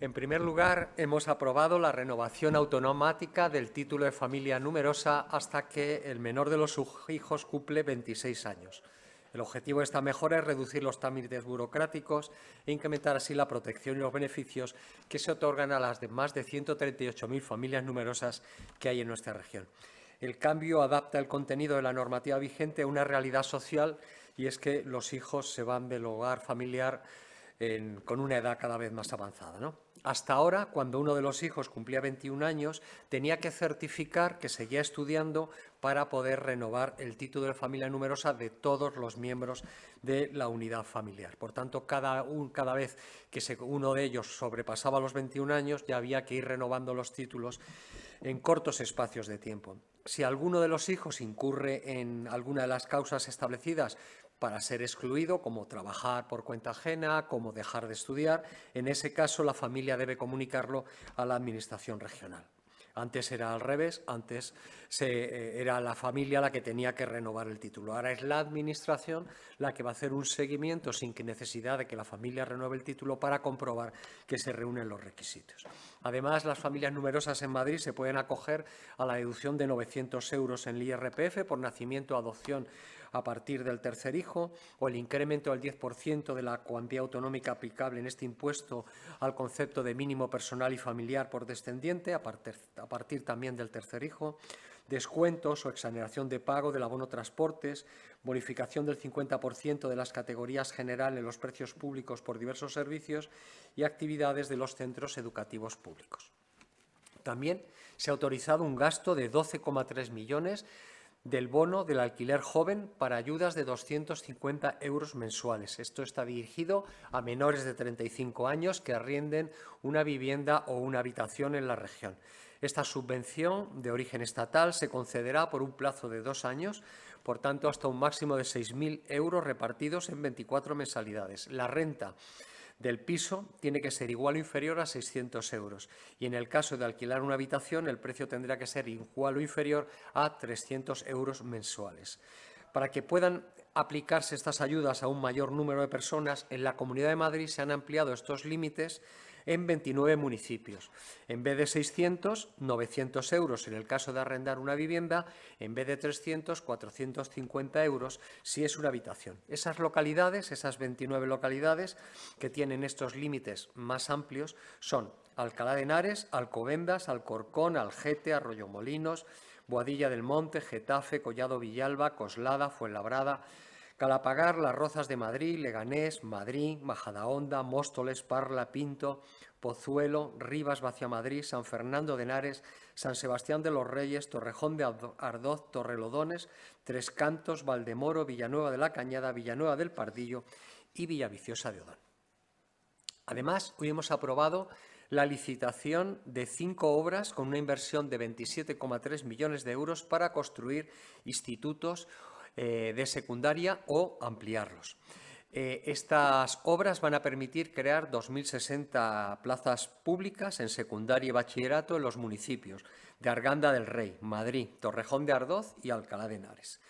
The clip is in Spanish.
En primer lugar, hemos aprobado la renovación automática del título de familia numerosa hasta que el menor de los hijos cumple 26 años. El objetivo de esta mejora es reducir los trámites burocráticos e incrementar así la protección y los beneficios que se otorgan a las de más de 138.000 familias numerosas que hay en nuestra región. El cambio adapta el contenido de la normativa vigente a una realidad social y es que los hijos se van del hogar familiar con una edad cada vez más avanzada. ¿no? Hasta ahora, cuando uno de los hijos cumplía 21 años, tenía que certificar que seguía estudiando para poder renovar el título de familia numerosa de todos los miembros de la unidad familiar. Por tanto, cada, un, cada vez que uno de ellos sobrepasaba los 21 años, ya había que ir renovando los títulos en cortos espacios de tiempo. Si alguno de los hijos incurre en alguna de las causas establecidas, para ser excluido, como trabajar por cuenta ajena, como dejar de estudiar. En ese caso, la familia debe comunicarlo a la Administración regional. Antes era al revés, antes eh, era la familia la que tenía que renovar el título. Ahora es la Administración la que va a hacer un seguimiento sin que necesidad de que la familia renueve el título para comprobar que se reúnen los requisitos. Además, las familias numerosas en Madrid se pueden acoger a la deducción de 900 euros en el IRPF por nacimiento, adopción a partir del tercer hijo, o el incremento del 10% de la cuantía autonómica aplicable en este impuesto al concepto de mínimo personal y familiar por descendiente, a partir, también del tercer hijo, descuentos o exoneración de pago del abono transportes, bonificación del 50% de las categorías general en los precios públicos por diversos servicios y actividades de los centros educativos públicos. También se ha autorizado un gasto de 12,3 millones del bono del alquiler joven para ayudas de 250 euros mensuales. Esto está dirigido a menores de 35 años que arrienden una vivienda o una habitación en la región. Esta subvención de origen estatal se concederá por un plazo de dos años, por tanto, hasta un máximo de 6.000 euros repartidos en 24 mensalidades. La renta del piso tiene que ser igual o inferior a 600 euros y en el caso de alquilar una habitación el precio tendrá que ser igual o inferior a 300 euros mensuales. Para que puedan aplicarse estas ayudas a un mayor número de personas, en la Comunidad de Madrid se han ampliado estos límites en 29 municipios. En vez de 600, 900 euros en el caso de arrendar una vivienda, en vez de 300, 450 euros si es una habitación. Esas localidades, esas 29 localidades que tienen estos límites más amplios son Alcalá de Henares, Alcobendas, Alcorcón, Algete, Arroyomolinos, Boadilla del Monte, Getafe, Collado Villalba, Coslada, Fuenlabrada, Calapagar, Las Rozas de Madrid, Leganés, Madrid, Majadahonda, Móstoles, Parla, Pinto, Pozuelo, Rivas, Vaciamadrid, San Fernando de Henares, San Sebastián de los Reyes, Torrejón de Ardoz, Torrelodones, Tres Cantos, Valdemoro, Villanueva de la Cañada, Villanueva del Pardillo y Villaviciosa de Odón. Además, hoy hemos aprobado la licitación de cinco obras con una inversión de 27,3 millones de euros para construir institutos eh, de secundaria o ampliarlos. Eh, estas obras van a permitir crear 2.060 plazas públicas en secundaria y bachillerato en los municipios de Arganda del Rey, Madrid, Torrejón de Ardoz y Alcalá de Henares.